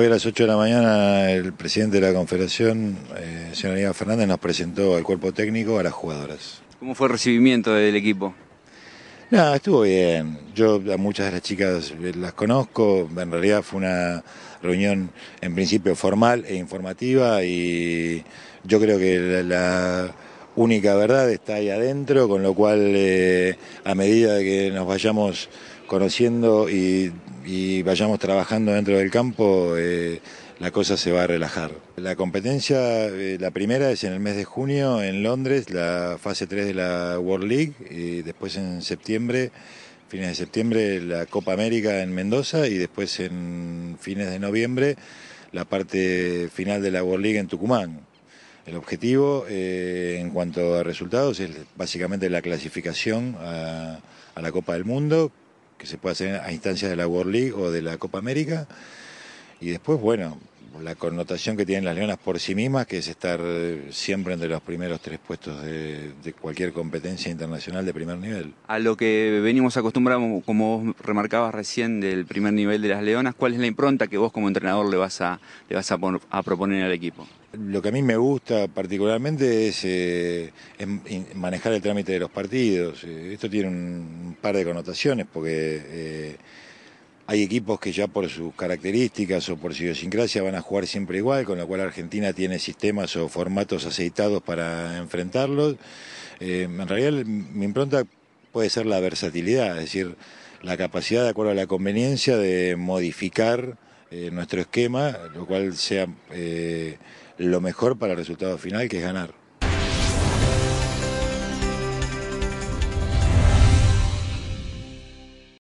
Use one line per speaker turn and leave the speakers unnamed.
Hoy a las 8 de la mañana el presidente de la Confederación, eh, señor Fernández, nos presentó al cuerpo técnico, a las jugadoras.
¿Cómo fue el recibimiento del equipo?
No, estuvo bien. Yo a muchas de las chicas eh, las conozco. En realidad fue una reunión en principio formal e informativa y yo creo que la única verdad está ahí adentro, con lo cual eh, a medida de que nos vayamos conociendo y, vayamos trabajando dentro del campo, eh, la cosa se va a relajar. La competencia, eh, la primera es en el mes de junio en Londres, la fase 3 de la World League, y después en septiembre, fines de septiembre, la Copa América en Mendoza y después en fines de noviembre la parte final de la World League en Tucumán. El objetivo eh, en cuanto a resultados es básicamente la clasificación a, a, la Copa del Mundo, que se puede hacer a instancias de la World League o de la Copa América. Y después, bueno, la connotación que tienen las leonas por sí mismas, que es estar eh, siempre entre los primeros tres puestos de, cualquier competencia internacional de primer nivel.
A lo que venimos acostumbrados, como vos remarcabas recién, del primer nivel de las leonas, ¿cuál es la impronta que vos como entrenador le vas a, le vas a, proponer al equipo?
Lo que a mí me gusta particularmente es, eh, manejar el trámite de los partidos. Eh, esto tiene un par de connotaciones porque... Hay equipos que ya por sus características o por su idiosincrasia van a jugar siempre igual, con lo cual Argentina tiene sistemas o formatos aceitados para enfrentarlos. Eh, en realidad mi impronta puede ser la versatilidad, es decir, la capacidad de acuerdo a la conveniencia de modificar eh, nuestro esquema, lo cual sea eh, lo mejor para el resultado final, que es ganar.